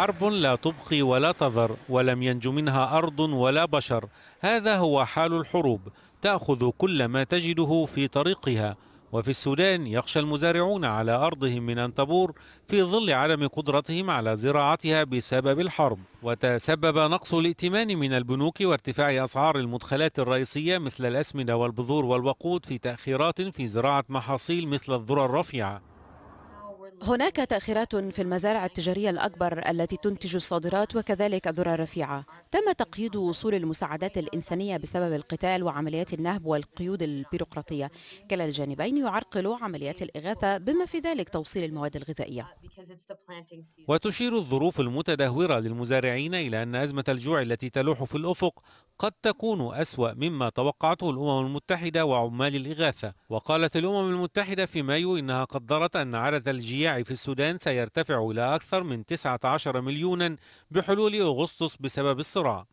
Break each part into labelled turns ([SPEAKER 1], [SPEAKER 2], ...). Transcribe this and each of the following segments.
[SPEAKER 1] حرب لا تبقي ولا تذر ولم ينج منها أرض ولا بشر هذا هو حال الحروب تأخذ كل ما تجده في طريقها وفي السودان يخشى المزارعون على أرضهم من أن تبور في ظل عدم قدرتهم على زراعتها بسبب الحرب وتسبب نقص الائتمان من البنوك وارتفاع أسعار المدخلات الرئيسية مثل الأسمدة والبذور والوقود في تأخيرات في زراعة محاصيل مثل الذرة الرفيعة
[SPEAKER 2] هناك تأخيرات في المزارع التجارية الأكبر التي تنتج الصادرات وكذلك الذرة الرفيعة تم تقييد وصول المساعدات الإنسانية بسبب القتال وعمليات النهب والقيود البيروقراطية كلا الجانبين يعرقل عمليات الإغاثة بما في ذلك توصيل المواد الغذائية
[SPEAKER 1] وتشير الظروف المتدهورة للمزارعين إلى أن أزمة الجوع التي تلوح في الأفق قد تكون أسوأ مما توقعته الأمم المتحدة وعمال الإغاثة وقالت الأمم المتحدة في مايو إنها قدرت أن عدد الجياع في السودان سيرتفع إلى أكثر من 19 مليونا بحلول أغسطس بسبب الصراع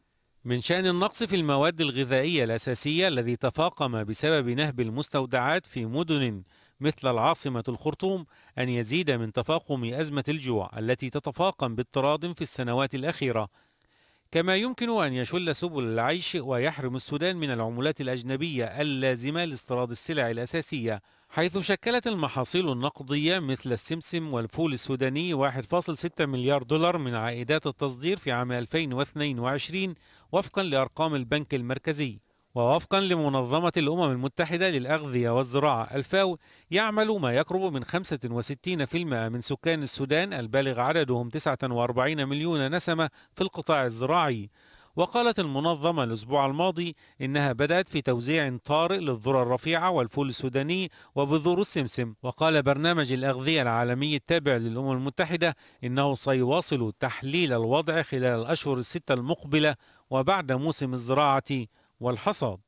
[SPEAKER 1] من شأن النقص في المواد الغذائية الأساسية الذي تفاقم بسبب نهب المستودعات في مدن مثل العاصمة الخرطوم أن يزيد من تفاقم أزمة الجوع التي تتفاقم باضطراد في السنوات الأخيرة كما يمكن أن يشل سبل العيش ويحرم السودان من العمولات الأجنبية اللازمة لاستيراد السلع الأساسية حيث شكلت المحاصيل النقدية مثل السمسم والفول السوداني 1.6 مليار دولار من عائدات التصدير في عام 2022 وفقا لأرقام البنك المركزي ووفقا لمنظمة الأمم المتحدة للأغذية والزراعة الفاو يعمل ما يقرب من 65% من سكان السودان البالغ عددهم 49 مليون نسمة في القطاع الزراعي وقالت المنظمة الأسبوع الماضي إنها بدأت في توزيع طارئ للذرة الرفيعة والفول السوداني وبذور السمسم وقال برنامج الأغذية العالمي التابع للأمم المتحدة إنه سيواصل تحليل الوضع خلال الأشهر الستة المقبلة وبعد موسم الزراعة والحصاد